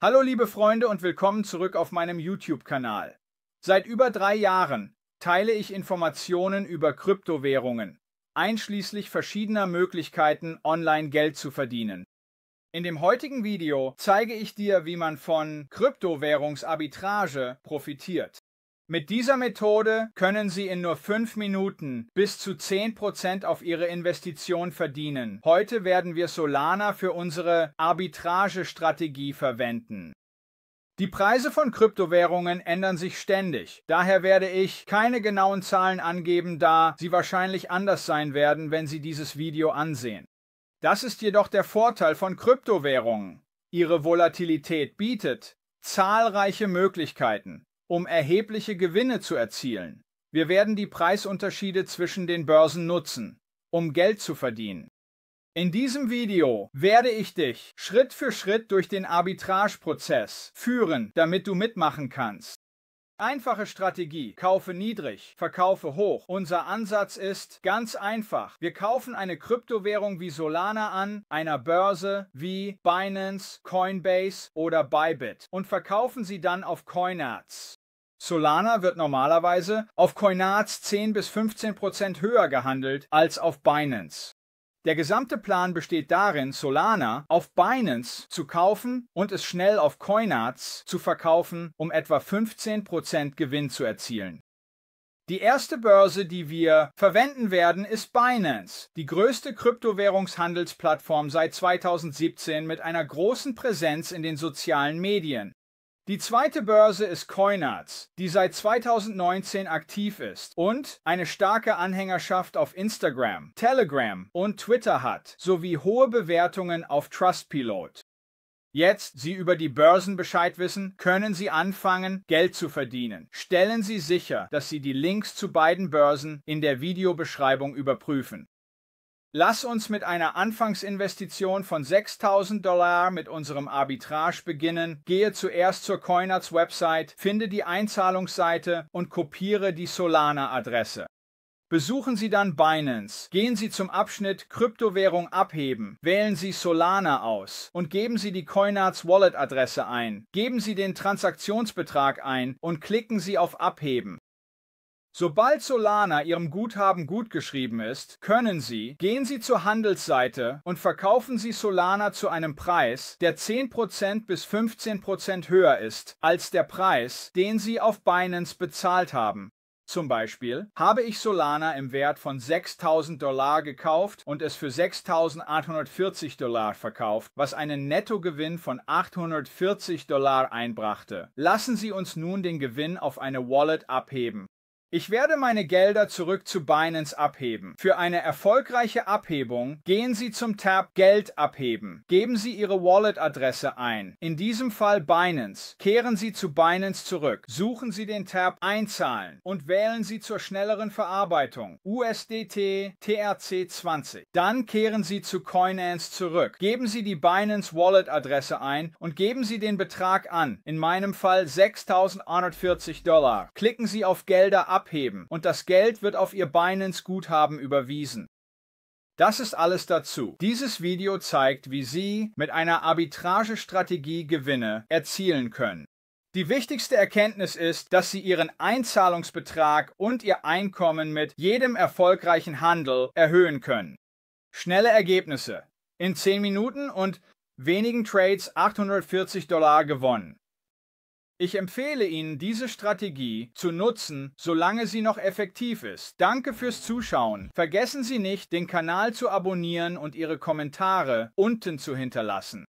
Hallo liebe Freunde und willkommen zurück auf meinem YouTube-Kanal. Seit über drei Jahren teile ich Informationen über Kryptowährungen, einschließlich verschiedener Möglichkeiten, online Geld zu verdienen. In dem heutigen Video zeige ich dir, wie man von Kryptowährungsarbitrage profitiert. Mit dieser Methode können Sie in nur fünf Minuten bis zu 10% auf Ihre Investition verdienen. Heute werden wir Solana für unsere Arbitrage-Strategie verwenden. Die Preise von Kryptowährungen ändern sich ständig. Daher werde ich keine genauen Zahlen angeben, da sie wahrscheinlich anders sein werden, wenn Sie dieses Video ansehen. Das ist jedoch der Vorteil von Kryptowährungen. Ihre Volatilität bietet zahlreiche Möglichkeiten um erhebliche Gewinne zu erzielen. Wir werden die Preisunterschiede zwischen den Börsen nutzen, um Geld zu verdienen. In diesem Video werde ich dich Schritt für Schritt durch den Arbitrageprozess führen, damit du mitmachen kannst. Einfache Strategie. Kaufe niedrig, verkaufe hoch. Unser Ansatz ist ganz einfach. Wir kaufen eine Kryptowährung wie Solana an, einer Börse wie Binance, Coinbase oder Bybit und verkaufen sie dann auf Coinarts. Solana wird normalerweise auf Coinards 10 bis 15 Prozent höher gehandelt als auf Binance. Der gesamte Plan besteht darin, Solana auf Binance zu kaufen und es schnell auf Coinards zu verkaufen, um etwa 15 Prozent Gewinn zu erzielen. Die erste Börse, die wir verwenden werden, ist Binance, die größte Kryptowährungshandelsplattform seit 2017 mit einer großen Präsenz in den sozialen Medien. Die zweite Börse ist Coinarts, die seit 2019 aktiv ist und eine starke Anhängerschaft auf Instagram, Telegram und Twitter hat, sowie hohe Bewertungen auf Trustpilot. Jetzt Sie über die Börsen Bescheid wissen, können Sie anfangen, Geld zu verdienen. Stellen Sie sicher, dass Sie die Links zu beiden Börsen in der Videobeschreibung überprüfen. Lass uns mit einer Anfangsinvestition von 6000 Dollar mit unserem Arbitrage beginnen. Gehe zuerst zur Coinarts Website, finde die Einzahlungsseite und kopiere die Solana-Adresse. Besuchen Sie dann Binance, gehen Sie zum Abschnitt Kryptowährung abheben, wählen Sie Solana aus und geben Sie die Coinarts Wallet Adresse ein, geben Sie den Transaktionsbetrag ein und klicken Sie auf Abheben. Sobald Solana Ihrem Guthaben gutgeschrieben ist, können Sie, gehen Sie zur Handelsseite und verkaufen Sie Solana zu einem Preis, der 10% bis 15% höher ist als der Preis, den Sie auf Binance bezahlt haben. Zum Beispiel habe ich Solana im Wert von 6000 Dollar gekauft und es für 6840 Dollar verkauft, was einen Nettogewinn von 840 Dollar einbrachte. Lassen Sie uns nun den Gewinn auf eine Wallet abheben. Ich werde meine Gelder zurück zu Binance abheben. Für eine erfolgreiche Abhebung gehen Sie zum Tab Geld abheben. Geben Sie Ihre Wallet-Adresse ein, in diesem Fall Binance. Kehren Sie zu Binance zurück. Suchen Sie den Tab Einzahlen und wählen Sie zur schnelleren Verarbeitung USDT TRC20. Dann kehren Sie zu Coinance zurück. Geben Sie die Binance Wallet-Adresse ein und geben Sie den Betrag an, in meinem Fall 6.140 Dollar. Klicken Sie auf Gelder abheben abheben und das Geld wird auf ihr Binance Guthaben überwiesen. Das ist alles dazu. Dieses Video zeigt, wie Sie mit einer Arbitragestrategie Gewinne erzielen können. Die wichtigste Erkenntnis ist, dass Sie Ihren Einzahlungsbetrag und Ihr Einkommen mit jedem erfolgreichen Handel erhöhen können. Schnelle Ergebnisse. In 10 Minuten und wenigen Trades 840 Dollar gewonnen. Ich empfehle Ihnen, diese Strategie zu nutzen, solange sie noch effektiv ist. Danke fürs Zuschauen. Vergessen Sie nicht, den Kanal zu abonnieren und Ihre Kommentare unten zu hinterlassen.